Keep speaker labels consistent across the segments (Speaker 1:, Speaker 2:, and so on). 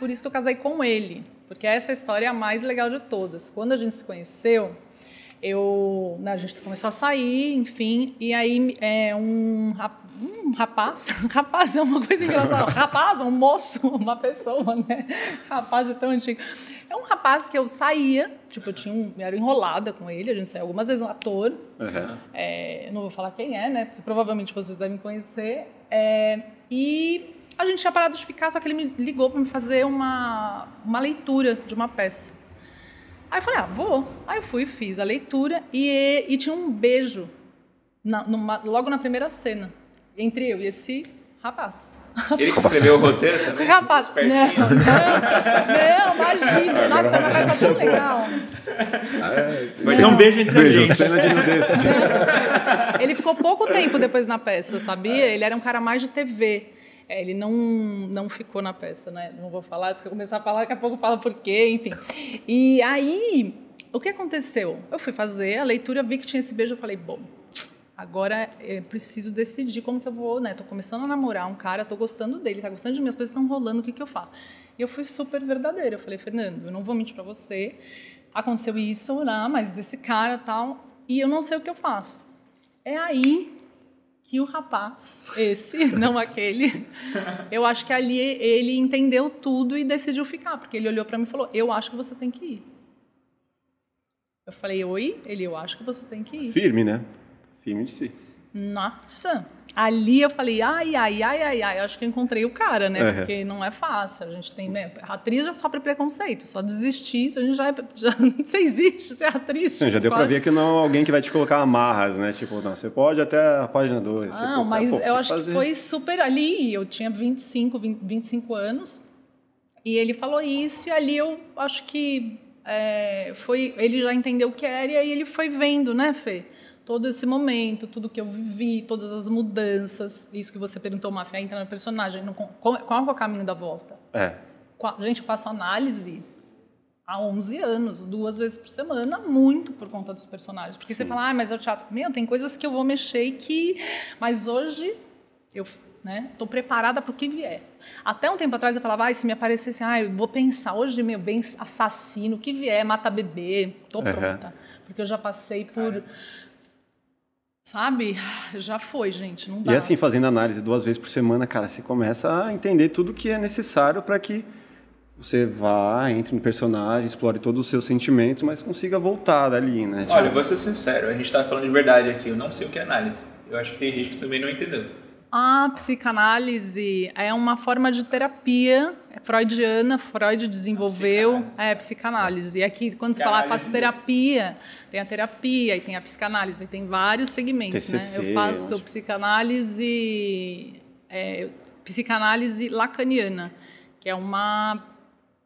Speaker 1: por isso que eu casei com ele, porque essa história é a mais legal de todas. Quando a gente se conheceu, eu, né, a gente começou a sair, enfim, e aí é, um, um rapaz, rapaz é uma coisa engraçada, rapaz, um moço, uma pessoa, né? Rapaz é tão antigo. É um rapaz que eu saía, tipo, eu tinha um, eu era enrolada com ele, a gente saiu algumas vezes, um ator, uhum. é, não vou falar quem é, né? Porque provavelmente vocês devem conhecer, é, e a gente tinha parado de ficar, só que ele me ligou para me fazer uma, uma leitura de uma peça. Aí eu falei, ah, vou. Aí eu fui e fiz a leitura e, e tinha um beijo na, numa, logo na primeira cena entre eu e esse rapaz.
Speaker 2: Ele que escreveu o roteiro também?
Speaker 1: Rapaz, não,
Speaker 2: não, imagina. Nossa, foi uma peça tão legal. Mas ter ah, é. um beijo entre Beijo, cena de nudez. É.
Speaker 1: Ele ficou pouco tempo depois na peça, sabia? É. Ele era um cara mais de TV. É, ele não, não ficou na peça, né? Não vou falar, se eu começar a falar, daqui a pouco fala por quê, enfim. E aí, o que aconteceu? Eu fui fazer a leitura, vi que tinha esse beijo, eu falei, bom, agora eu eh, preciso decidir como que eu vou, né? Tô começando a namorar um cara, tô gostando dele, tá gostando de mim, as coisas estão rolando, o que que eu faço? E eu fui super verdadeira, eu falei, Fernando, eu não vou mentir para você, aconteceu isso, não, né? mas esse cara tal, e eu não sei o que eu faço. É aí que o rapaz, esse, não aquele, eu acho que ali ele entendeu tudo e decidiu ficar, porque ele olhou para mim e falou: Eu acho que você tem que ir. Eu falei: Oi? Ele, eu acho que você tem que ir. Firme,
Speaker 3: né? Firme de si.
Speaker 1: Nossa! ali eu falei, ai, ai, ai, ai, ai, acho que encontrei o cara, né? Uhum. Porque não é fácil. A gente tem, né? Atriz já sofre preconceito, só desistir, isso a gente já, é, já você existe, você é atriz. Sim, tipo, já deu quase. pra ver que
Speaker 3: não é alguém que vai te colocar amarras, né? Tipo, não, você pode até a página 2. Tipo, não, tipo, mas é, pô, eu acho que, que foi
Speaker 1: super ali. Eu tinha 25, 20, 25 anos, e ele falou isso, e ali eu acho que é, foi. Ele já entendeu o que era, e aí ele foi vendo, né, Fê? todo esse momento, tudo que eu vivi, todas as mudanças. Isso que você perguntou, Mafia, entra no personagem. No, qual, qual é o caminho da volta? É. Qual, gente, eu faço análise há 11 anos, duas vezes por semana, muito por conta dos personagens. Porque Sim. você fala, ah, mas é o teatro. Meu, tem coisas que eu vou mexer e que. Mas hoje, eu né? preparada para o que vier. Até um tempo atrás eu falava, ah, se me aparecesse, ah, eu vou pensar hoje, meu bem, assassino, o que vier, mata bebê, estou pronta. Uhum. Porque eu já passei por é. Sabe? Já foi, gente. Não dá. E assim,
Speaker 3: fazendo análise duas vezes por semana, cara, você começa a entender tudo que é necessário para que você vá, entre no personagem, explore todos os seus sentimentos, mas consiga voltar dali, né? Tipo... Olha, vou ser
Speaker 1: sincero, a gente tá falando de verdade aqui, eu não sei o que é análise. Eu
Speaker 2: acho que tem gente que também não entendeu.
Speaker 1: Ah, psicanálise é uma forma de terapia freudiana, Freud desenvolveu a É, psicanálise. E aqui, quando você fala, ah, faço terapia, tem a terapia, e tem a psicanálise, tem vários segmentos. TCC, né? Eu faço psicanálise, é, psicanálise lacaniana, que é uma,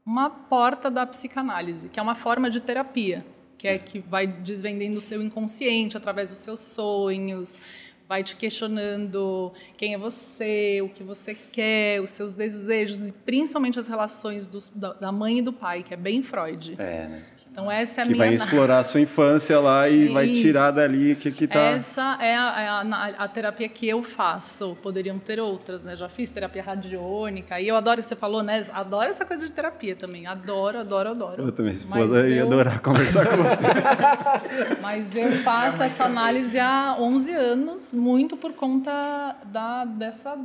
Speaker 1: uma porta da psicanálise, que é uma forma de terapia, que é uhum. que vai desvendando o seu inconsciente através dos seus sonhos, vai te questionando quem é você, o que você quer, os seus desejos, e principalmente as relações dos, da, da, mãe e do pai, que é bem Freud. É, né? Então essa é a que minha... vai explorar
Speaker 3: a sua infância lá e Isso. vai tirar dali o que que tá... Essa
Speaker 1: é a, é a, a, terapia que eu faço. Poderiam ter outras, né? Já fiz terapia radiônica e eu adoro que você falou, né? Adoro essa coisa de terapia também. Adoro, adoro, adoro. Eu
Speaker 3: também, esposa, eu ia adorar conversar com você.
Speaker 1: Mas eu faço é essa análise há 11 anos, muito por conta da, dessa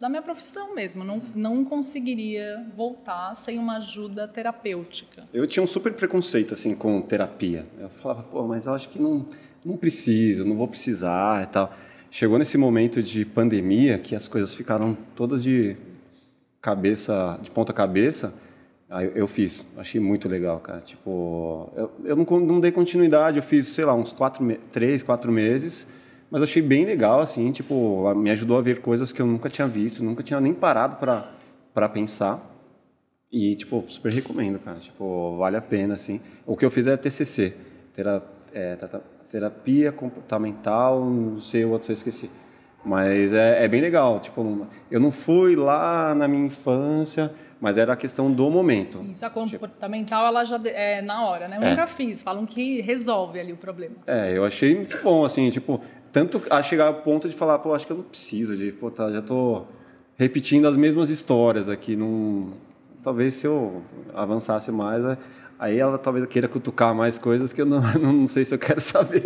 Speaker 1: da minha profissão mesmo. Não, não conseguiria voltar sem uma ajuda terapêutica.
Speaker 3: Eu tinha um super preconceito assim com terapia. Eu falava, pô, mas eu acho que não, não preciso, não vou precisar e tal. Chegou nesse momento de pandemia que as coisas ficaram todas de cabeça, de ponta cabeça. Aí eu fiz, achei muito legal, cara. Tipo, eu, eu não, não dei continuidade, eu fiz, sei lá, uns quatro, três, quatro meses mas achei bem legal, assim, tipo, me ajudou a ver coisas que eu nunca tinha visto, nunca tinha nem parado para pensar. E, tipo, super recomendo, cara. Tipo, vale a pena, assim. O que eu fiz é TCC, é, terapia comportamental, não sei o outro, eu esqueci. Mas é, é bem legal, tipo, eu não fui lá na minha infância mas era a questão do momento. Isso,
Speaker 1: a comportamental, ela já é na hora, né? Eu é. nunca fiz, falam que resolve ali o problema.
Speaker 3: É, eu achei muito bom, assim, tipo, tanto a chegar ao ponto de falar, pô, acho que eu não preciso de, pô, tá, já tô repetindo as mesmas histórias aqui, não... Talvez se eu avançasse mais, é, Aí ela talvez queira cutucar mais coisas que eu não, não sei se eu quero saber.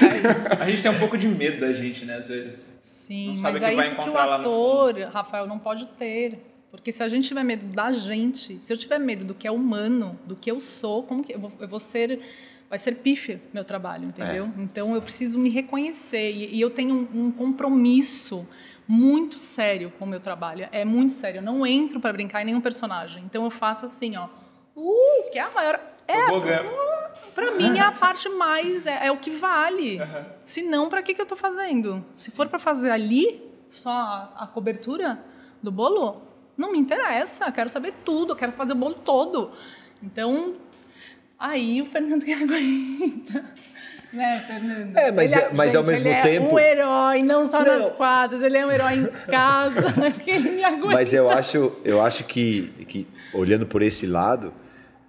Speaker 2: a gente tem um pouco de medo da gente, né, às vezes. Sim, mas
Speaker 1: é isso que o ator, Rafael, não pode ter. Porque se a gente tiver medo da gente, se eu tiver medo do que é humano, do que eu sou, como que eu vou, eu vou ser vai ser pífio meu trabalho, entendeu? É. Então eu preciso me reconhecer e, e eu tenho um, um, compromisso muito sério com o meu trabalho. É muito sério. Eu não entro para brincar em nenhum personagem. Então eu faço assim, ó. Uh, que é a maior. É, para mim é a parte mais é, é o que vale. Uhum. Se não, para que que eu estou fazendo? Se for para fazer ali só a, a cobertura do bolo, não me interessa, quero saber tudo, quero fazer o bolo todo. Então, aí o Fernando que aguenta. Né, Fernando?
Speaker 2: É, mas, ele, é, mas gente, ao mesmo ele é tempo. Ele é um
Speaker 1: herói, não só não. nas quadras, ele é um herói em casa, né, que ele me aguenta. Mas eu
Speaker 2: acho, eu acho que, que, olhando por esse lado,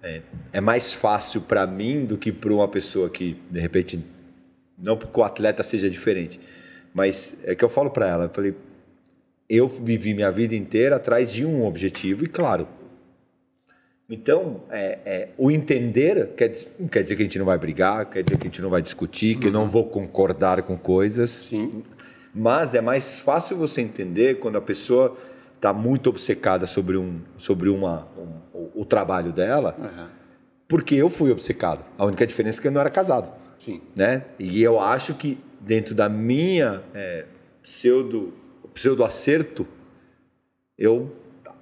Speaker 2: é, é mais fácil para mim do que para uma pessoa que, de repente, não porque o atleta seja diferente, mas é que eu falo para ela, eu falei, eu vivi minha vida inteira atrás de um objetivo, e claro. Então, é, é, o entender quer, não quer dizer que a gente não vai brigar, quer dizer que a gente não vai discutir, que uhum. eu não uhum. vou concordar com coisas. Sim. Mas é mais fácil você entender quando a pessoa está muito obcecada sobre, um, sobre uma, um, o, o, trabalho dela, uhum. porque eu fui obcecado. A única diferença é que eu não era casado. Sim. Né? E eu acho que dentro da minha é, pseudo precisa do acerto, eu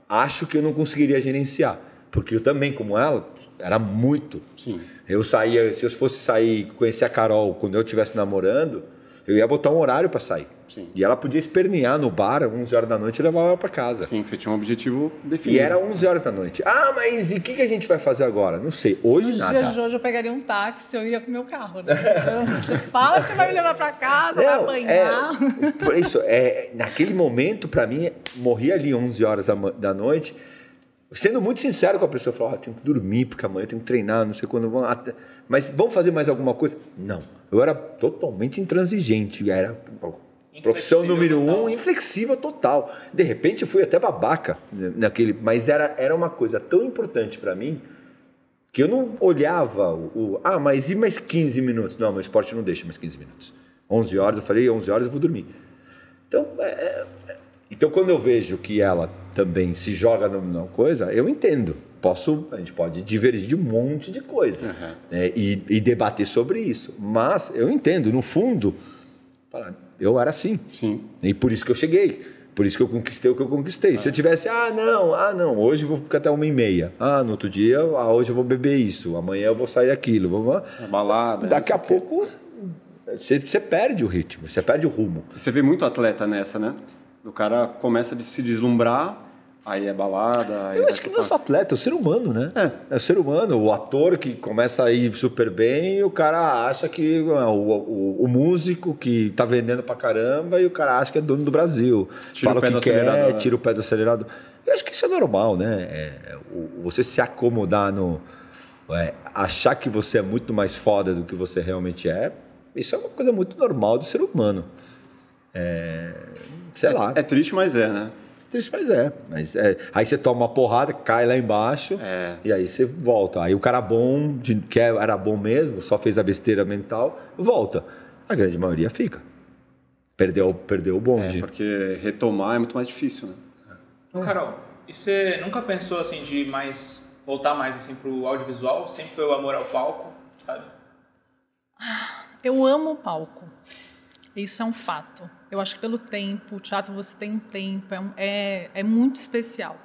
Speaker 2: acho que eu não conseguiria gerenciar. Porque eu também, como ela, era muito. Sim. Eu saía, se eu fosse sair, conhecer a Carol quando eu estivesse namorando, eu ia botar um horário para sair. Sim. E ela podia espernear no bar 11 horas da noite e levar ela para casa. Sim, que você tinha um objetivo definido. E era 11 horas da noite. Ah, mas e o que, que a gente vai fazer agora? Não sei. Hoje nada.
Speaker 1: hoje eu pegaria um táxi, eu iria pro meu carro. Né? você fala que vai me levar para casa, Não, vai é, apanhar.
Speaker 2: É, por isso, é, naquele momento, para mim, morri ali 11 horas da, da noite sendo muito sincero com a pessoa, falar, oh, tenho que dormir, porque amanhã eu tenho que treinar, não sei quando vão. Até... Mas vamos fazer mais alguma coisa? Não. Eu era totalmente intransigente, era profissão número um, inflexível total. De repente eu fui até babaca naquele, mas era, era uma coisa tão importante para mim que eu não olhava o, o, ah, mas e mais 15 minutos? Não, meu esporte não deixa mais 15 minutos. 11 horas, eu falei, 11 horas eu vou dormir. Então, é, é então, quando eu vejo que ela também se joga numa coisa, eu entendo. Posso, a gente pode divergir de um monte de coisa uhum. né? e, e, debater sobre isso. Mas eu entendo, no fundo, eu era assim. Sim. E por isso que eu cheguei. Por isso que eu conquistei o que eu conquistei. Ah. Se eu ah. tivesse, ah, não, ah, não, hoje eu vou ficar até uma e meia. Ah, no outro dia, ah, hoje eu vou beber isso, amanhã eu vou sair aquilo. Vamos... Balada. Daqui a pouco, você, você perde o ritmo, você perde o rumo. Você vê muito
Speaker 3: atleta nessa, né? O cara começa a se deslumbrar, aí é balada. Aí
Speaker 2: Eu acho que não é só atleta, é o ser humano, né? É. é o ser humano, o ator que começa a ir super bem, e o cara acha que. É, o, o, o músico que tá vendendo pra caramba, e o cara acha que é dono do Brasil. Tira Fala o, o que quer, né? tira o pé do acelerador. Eu acho que isso é normal, né? É, você se acomodar no. É, achar que você é muito mais foda do que você realmente é, isso é uma coisa muito normal do ser humano. É, sei é, lá. É triste, mas é, né? É triste, mas é. Mas é. Aí você toma uma porrada, cai lá embaixo, é. e aí você volta. Aí o cara bom, de, que é, era bom mesmo, só fez a besteira mental, volta. A grande maioria fica. Perdeu, perdeu o bonde. É, porque retomar é muito mais difícil, né? Hum. Carol, e você nunca pensou assim de mais voltar mais assim pro audiovisual? Sempre foi o amor ao palco, sabe?
Speaker 1: Eu amo o palco. Isso é um fato. Eu acho que pelo tempo, o teatro você tem um tempo, é, é, é muito especial.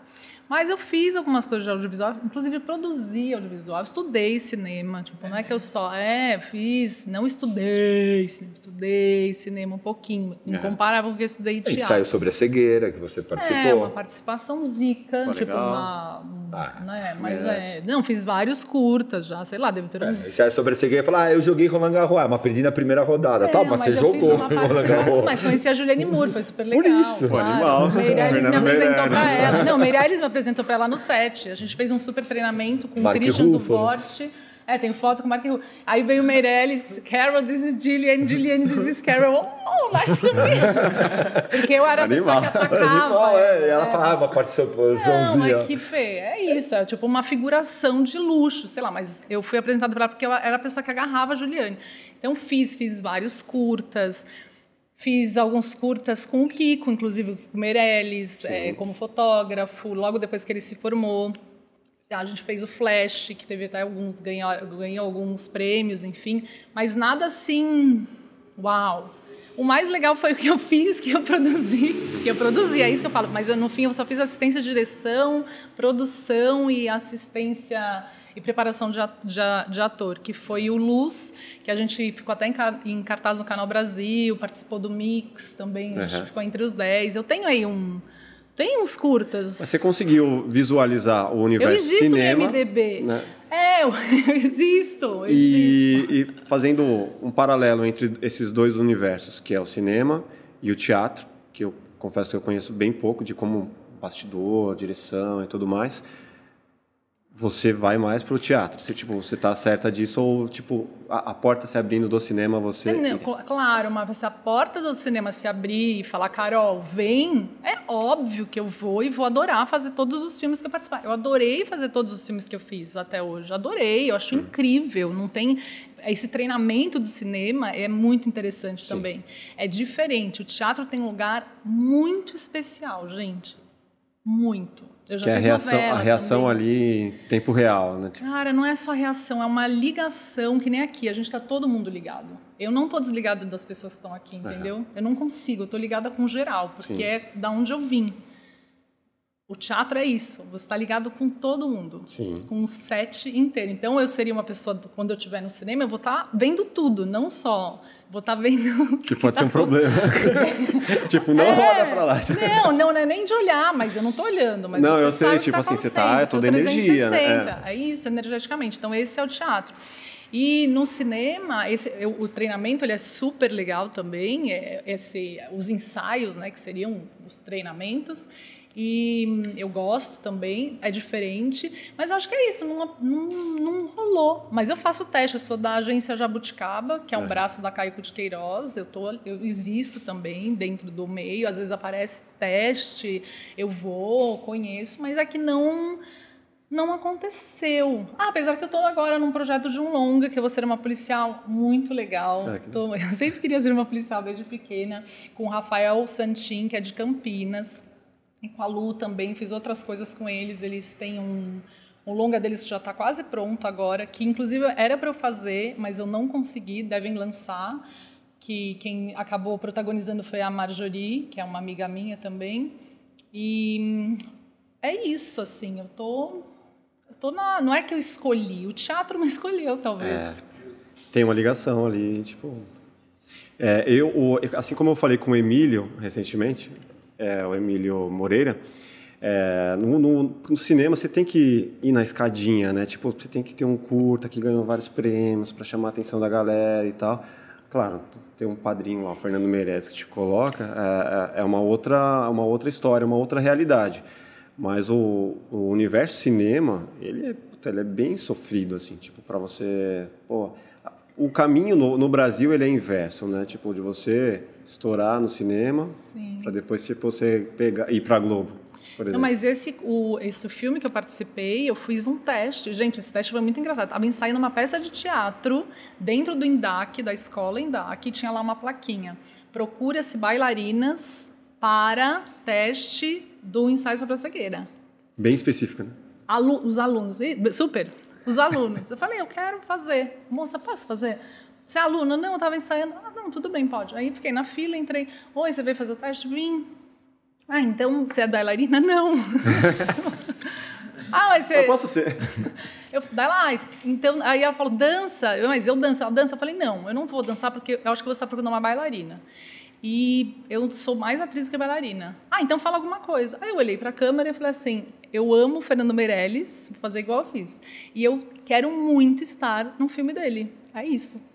Speaker 1: Mas eu fiz algumas coisas de audiovisual, inclusive produzi audiovisual, estudei cinema. Tipo, não é que eu só. É, fiz, não estudei cinema, estudei cinema um pouquinho. Incomparável com o que eu estudei teatro. Ensaio sobre a
Speaker 2: cegueira que você participou. É, uma
Speaker 1: participação zica, tipo, uma.
Speaker 2: Ah, né? Mas é.
Speaker 1: é. Não, fiz vários curtas já, sei lá, deve ter é, uns. É,
Speaker 2: ensaio sobre a cegueira e falar, ah, eu joguei Roland Garros, mas perdi na primeira rodada. É, tá, mas, mas você jogou Roland Garros. Mas
Speaker 1: conheci a Juliane Moore, foi super legal. Por
Speaker 2: isso, claro. animal. Meirelles me apresentou pra ela. Não,
Speaker 1: Meirelles me apresentou apresentou para ela no set. A gente fez um super treinamento com Mark o Christian né? Forte. É, tem foto com o Mark Ruffalo. Aí veio Meirelles, Carol, this is Gillian, Gillian, this is Carol. Oh,
Speaker 3: oh nice to meet
Speaker 1: Porque eu era a pessoa que atacava. Animal,
Speaker 2: é. E né? ela é. falava, participaçãozinha. Não, é que,
Speaker 1: Fê, é isso. É tipo uma figuração de luxo, sei lá. Mas eu fui apresentada para ela porque eu era a pessoa que agarrava a Juliane. Então, fiz, fiz vários curtas. Fiz alguns curtas com o Kiko, inclusive com o Meirelles, é, como fotógrafo, logo depois que ele se formou. A gente fez o Flash, que teve até alguns, ganhou, ganhou alguns prêmios, enfim. Mas nada assim, uau, o mais legal foi o que eu fiz, que eu produzi, que eu produzi, é isso que eu falo. Mas eu, no fim eu só fiz assistência de direção, produção e assistência e preparação de, de, ator, que foi o Luz, que a gente ficou até em, cartaz no Canal Brasil, participou do Mix também, a gente ficou entre os 10. Eu tenho aí um. Tem uns curtas. Mas você
Speaker 3: conseguiu visualizar o universo eu cinema? Eu existo MDB. Né?
Speaker 1: É, eu, eu existo, eu e,
Speaker 3: existo. E fazendo um paralelo entre esses dois universos, que é o cinema e o teatro, que eu confesso que eu conheço bem pouco de como bastidor, direção e tudo mais você vai mais pro teatro. Se tipo, você tá certa disso ou tipo, a, a porta se abrindo do cinema, você é, Não, cl
Speaker 1: claro, mas se a porta do cinema se abrir e falar, Carol, vem, é óbvio que eu vou e vou adorar fazer todos os filmes que eu participar. Eu adorei fazer todos os filmes que eu fiz até hoje. Adorei, eu acho hum. incrível, não tem esse treinamento do cinema é muito interessante Sim. também. É diferente, o teatro tem um lugar muito especial, gente. Muito eu já que é fiz a reação, a reação
Speaker 3: ali em tempo real, né? Tipo...
Speaker 1: Cara, não é só reação, é uma ligação que nem aqui. A gente está todo mundo ligado. Eu não tô desligada das pessoas que estão aqui, entendeu? Uhum. Eu não consigo. Eu tô ligada com geral, porque Sim. é da onde eu vim. O teatro é isso. Você está ligado com todo mundo, Sim. com o set inteiro. Então eu seria uma pessoa quando eu estiver no cinema, eu vou estar tá vendo tudo, não só vou estar tá vendo. Que pode tá ser um problema.
Speaker 3: É. tipo, não é, roda pra lá. Não,
Speaker 1: não, não é nem de olhar, mas eu não tô olhando. Mas não, eu sei, tipo tá assim, você tá, é toda tá energia. Né? É. é isso, energeticamente. Então, esse é o teatro. E no cinema, esse, o treinamento ele é super legal também, é, esse, os ensaios, né, que seriam os treinamentos. E hum, eu gosto também, é diferente. Mas eu acho que é isso, não, não, não rolou. Mas eu faço teste, eu sou da agência Jabuticaba, que é um é. braço da Caico de Queiroz. Eu, tô, eu existo também dentro do meio, às vezes aparece teste, eu vou, conheço, mas é que não não aconteceu. Ah, apesar que eu estou agora num projeto de um longa, que eu vou ser uma policial muito legal. É, que... tô, eu sempre queria ser uma policial desde pequena, com o Rafael Santin, que é de Campinas. E com a Lu também, fiz outras coisas com eles. Eles têm um, um longa deles que já está quase pronto agora, que inclusive era para eu fazer, mas eu não consegui, devem lançar. Que quem acabou protagonizando foi a Marjorie, que é uma amiga minha também. E hum, é isso, assim, eu tô. Eu tô na. Não é que eu escolhi, o teatro me escolheu, talvez. É,
Speaker 3: tem uma ligação ali, tipo. É, eu, assim como eu falei com o Emílio recentemente, é, o Emílio Moreira, é, no, no, no, cinema você tem que ir na escadinha, né? Tipo, você tem que ter um curta que ganhou vários prêmios para chamar a atenção da galera e tal. Claro, tem um padrinho lá, o Fernando Meirelles, que te coloca, é, é, é uma, outra, uma outra história, uma outra realidade. Mas o, o universo cinema, ele é, ele é bem sofrido, assim, tipo, para você... Pô, o caminho no, no Brasil, ele é inverso, né? Tipo, de você estourar no cinema, para depois tipo, você pegar, ir para Globo. Não, mas
Speaker 1: esse, o, esse filme que eu participei, eu fiz um teste. Gente, esse teste foi muito engraçado. Estava ensaiando uma peça de teatro dentro do INDAC, da escola INDAC, tinha lá uma plaquinha. Procura-se bailarinas para teste do ensaio sobre a cegueira.
Speaker 3: Bem específica né?
Speaker 1: Alu os alunos, super, os alunos. Eu falei, eu quero fazer. Moça, posso fazer? Você é aluna? Não, eu estava ensaiando. Ah, não, tudo bem, pode. Aí fiquei na fila, entrei. Oi, você veio fazer o teste? Vim. Ah, então você é bailarina? Não. ah, mas você. Eu posso ser. Eu, dá lá. Então, aí ela falou, dança. Eu, mas eu danço. Ela dança. Eu falei, não, eu não vou dançar porque eu acho que você está procurando uma bailarina. E eu sou mais atriz do que bailarina. Ah, então fala alguma coisa. Aí eu olhei para a câmera e falei assim: eu amo Fernando Meirelles, vou fazer igual eu fiz. E eu quero muito estar no filme dele. É isso.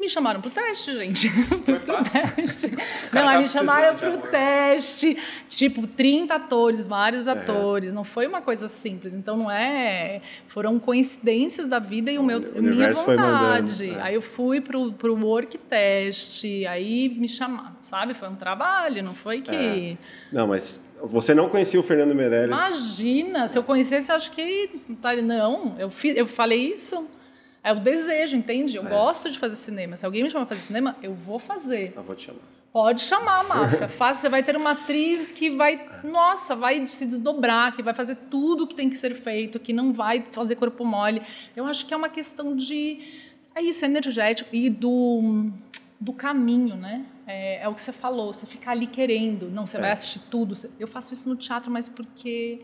Speaker 1: Me chamaram pro teste, gente. Foi pro teste. Não, mas me chamaram pro teste. Tipo, 30 atores, vários é. atores. Não foi uma coisa simples. Então, não é. Foram coincidências da vida e o, o minha vontade. É. Aí eu fui pro, pro work test. Aí me chamaram, sabe? Foi um trabalho, não foi que. É.
Speaker 3: Não, mas você não conhecia o Fernando Meirelles?
Speaker 1: Imagina, se eu conhecesse, acho que. Não, eu, fiz, eu falei isso. É o desejo, entende? Eu é. gosto de fazer cinema. Se alguém me chamar para fazer cinema, eu vou fazer. Eu vou te chamar. Pode chamar, Máfia. Faz, você vai ter uma atriz que vai, nossa, vai se desdobrar, que vai fazer tudo o que tem que ser feito, que não vai fazer corpo mole. Eu acho que é uma questão de. É isso, é energético e do, do caminho, né? É, é, o que você falou, você ficar ali querendo. Não, você é. vai assistir tudo. Eu faço isso no teatro, mas porque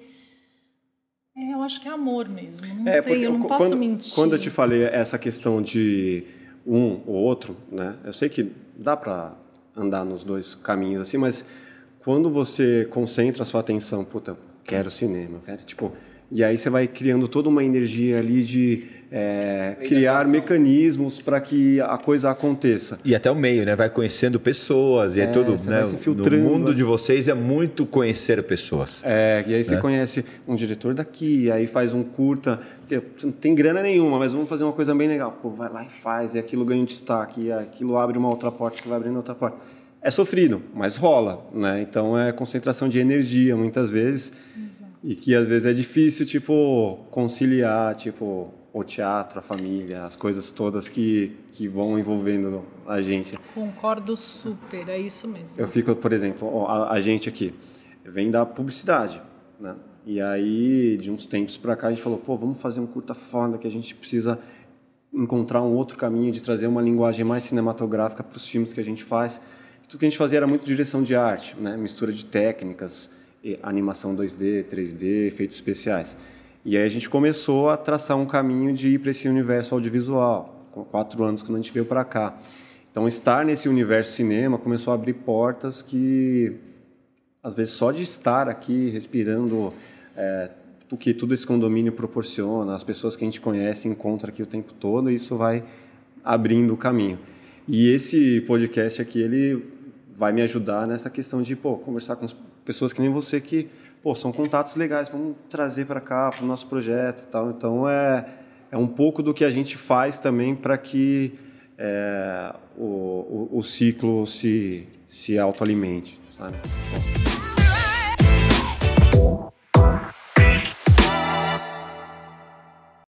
Speaker 1: é, eu acho que é amor mesmo. Não é, tem, porque, eu não quando, posso mentir. Quando eu te
Speaker 3: falei essa questão de um ou outro, né? Eu sei que dá para andar nos dois caminhos assim, mas quando você concentra a sua atenção, puta, eu quero cinema, eu quero, tipo, e aí você vai criando toda uma energia ali de é, criar mecanismos para que a coisa aconteça.
Speaker 2: E até o meio, né? Vai conhecendo pessoas e é, é tudo, né? No mundo né? de vocês é muito conhecer pessoas. É, e aí você né? conhece um diretor daqui,
Speaker 3: aí faz um curta, porque não tem grana nenhuma, mas vamos fazer uma coisa bem legal. Pô, vai lá e faz, e aquilo ganha um destaque, e aquilo abre uma outra porta que vai abrindo outra porta. É sofrido, mas rola, né? Então é concentração de energia muitas vezes. Exato. E que às vezes é difícil, tipo, conciliar, tipo, o teatro, a família, as coisas todas que, que vão envolvendo a gente.
Speaker 1: Concordo super, é isso mesmo. Eu fico, por
Speaker 3: exemplo, a, a gente aqui vem da publicidade, né? E aí, de uns tempos para cá, a gente falou, pô, vamos fazer um curta foda que a gente precisa encontrar um outro caminho de trazer uma linguagem mais cinematográfica para os filmes que a gente faz. E tudo que a gente fazia era muito direção de arte, né? mistura de técnicas, animação 2D, 3D, efeitos especiais. E aí a gente começou a traçar um caminho de ir para esse universo audiovisual, com quatro anos que a gente veio para cá. Então, estar nesse universo cinema começou a abrir portas que, às vezes, só de estar aqui, respirando é, o que tudo esse condomínio proporciona, as pessoas que a gente conhece, encontra aqui o tempo todo, isso vai abrindo o caminho. E esse podcast aqui, ele vai me ajudar nessa questão de, pô, conversar com pessoas que nem você que pô, são contatos legais, vamos trazer para cá, para o nosso projeto e tal. Então, é, é um pouco do que a gente faz também para que é, o, o, o, ciclo se, se autoalimente, sabe?